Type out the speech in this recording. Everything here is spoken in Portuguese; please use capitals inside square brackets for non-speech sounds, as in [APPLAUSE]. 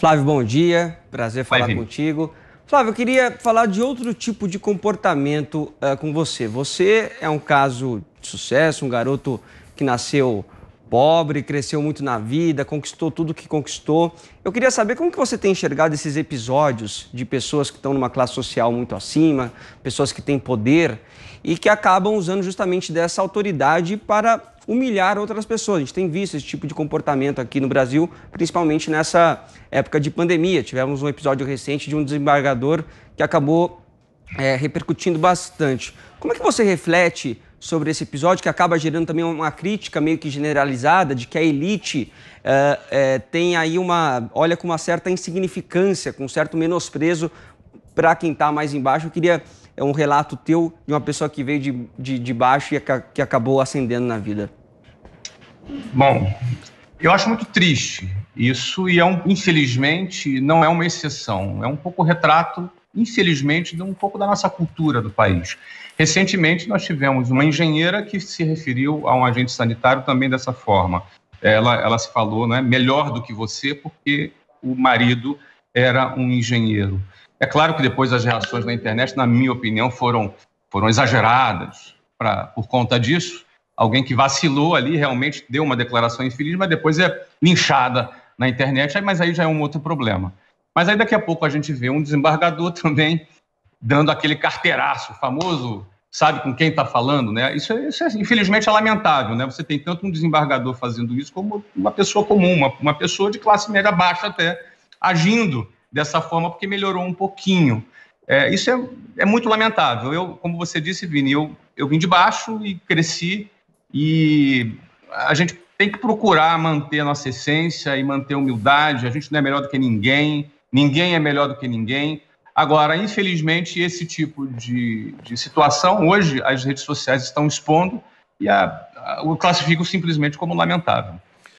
Flávio, bom dia. Prazer falar Vai, contigo. Flávio, eu queria falar de outro tipo de comportamento uh, com você. Você é um caso de sucesso, um garoto que nasceu pobre, cresceu muito na vida, conquistou tudo que conquistou. Eu queria saber como que você tem enxergado esses episódios de pessoas que estão numa classe social muito acima, pessoas que têm poder e que acabam usando justamente dessa autoridade para humilhar outras pessoas. A gente tem visto esse tipo de comportamento aqui no Brasil, principalmente nessa época de pandemia. Tivemos um episódio recente de um desembargador que acabou é, repercutindo bastante. Como é que você reflete sobre esse episódio que acaba gerando também uma crítica meio que generalizada de que a elite é, é, tem aí uma olha com uma certa insignificância, com um certo menosprezo para quem está mais embaixo. Eu queria é, um relato teu de uma pessoa que veio de, de, de baixo e que acabou ascendendo na vida. Bom, eu acho muito triste isso e é um, infelizmente não é uma exceção, é um pouco retrato, infelizmente, de um pouco da nossa cultura do país. Recentemente nós tivemos uma engenheira que se referiu a um agente sanitário também dessa forma. Ela, ela se falou, né, melhor do que você, porque o marido era um engenheiro. É claro que depois as reações na internet, na minha opinião, foram, foram exageradas pra, por conta disso, alguém que vacilou ali, realmente deu uma declaração infeliz, mas depois é linchada na internet, mas aí já é um outro problema. Mas aí daqui a pouco a gente vê um desembargador [LAUGHS] também dando aquele carteiraço famoso, sabe com quem está falando, né? Isso, é, isso é, infelizmente é lamentável, né? Você tem tanto um desembargador fazendo isso como uma pessoa comum, uma, uma pessoa de classe média baixa até, agindo dessa forma porque melhorou um pouquinho. É, isso é, é muito lamentável. Eu, como você disse, Vini, eu, eu vim de baixo e cresci e a gente tem que procurar manter a nossa essência e manter a humildade. A gente não é melhor do que ninguém, ninguém é melhor do que ninguém. Agora, infelizmente, esse tipo de, de situação, hoje, as redes sociais estão expondo e a, a, simplesmente como lamentável.